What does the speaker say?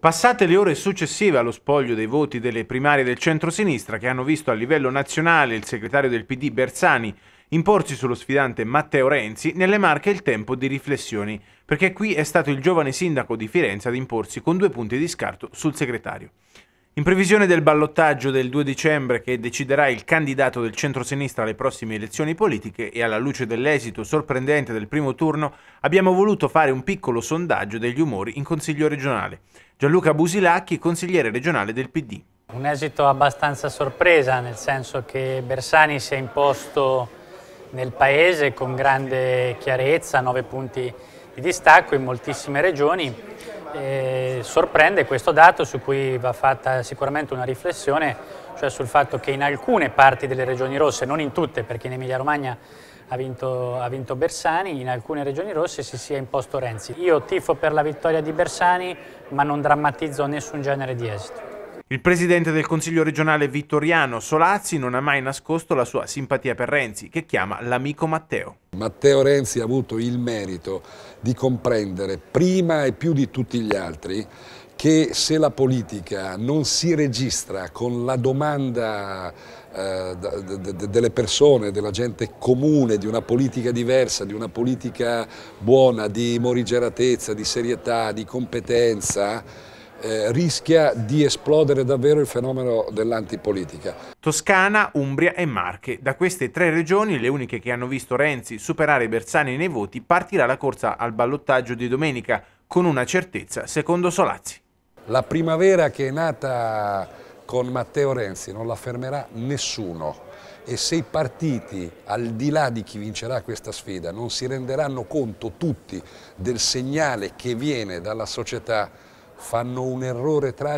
Passate le ore successive allo spoglio dei voti delle primarie del centro-sinistra, che hanno visto a livello nazionale il segretario del PD Bersani imporsi sullo sfidante Matteo Renzi, nelle Marche il tempo di riflessioni, perché qui è stato il giovane sindaco di Firenze ad imporsi con due punti di scarto sul segretario. In previsione del ballottaggio del 2 dicembre che deciderà il candidato del centro-sinistra alle prossime elezioni politiche e alla luce dell'esito sorprendente del primo turno, abbiamo voluto fare un piccolo sondaggio degli umori in Consiglio regionale. Gianluca Busilacchi, consigliere regionale del PD. Un esito abbastanza sorpresa, nel senso che Bersani si è imposto nel paese con grande chiarezza, 9 punti di distacco in moltissime regioni eh, sorprende questo dato su cui va fatta sicuramente una riflessione, cioè sul fatto che in alcune parti delle regioni rosse, non in tutte perché in Emilia Romagna ha vinto, ha vinto, Bersani, in alcune regioni rosse si sia imposto Renzi. Io tifo per la vittoria di Bersani ma non drammatizzo nessun genere di esito. Il presidente del Consiglio regionale vittoriano Solazzi non ha mai nascosto la sua simpatia per Renzi, che chiama l'amico Matteo. Matteo Renzi ha avuto il merito di comprendere prima e più di tutti gli altri che se la politica non si registra con la domanda eh, delle persone, della gente comune, di una politica diversa, di una politica buona, di morigeratezza, di serietà, di competenza, eh, rischia di esplodere davvero il fenomeno dell'antipolitica. Toscana, Umbria e Marche. Da queste tre regioni, le uniche che hanno visto Renzi superare Bersani nei voti, partirà la corsa al ballottaggio di domenica, con una certezza, secondo Solazzi. La primavera che è nata con Matteo Renzi non la fermerà nessuno e se i partiti, al di là di chi vincerà questa sfida, non si renderanno conto tutti del segnale che viene dalla società fanno un errore tragico.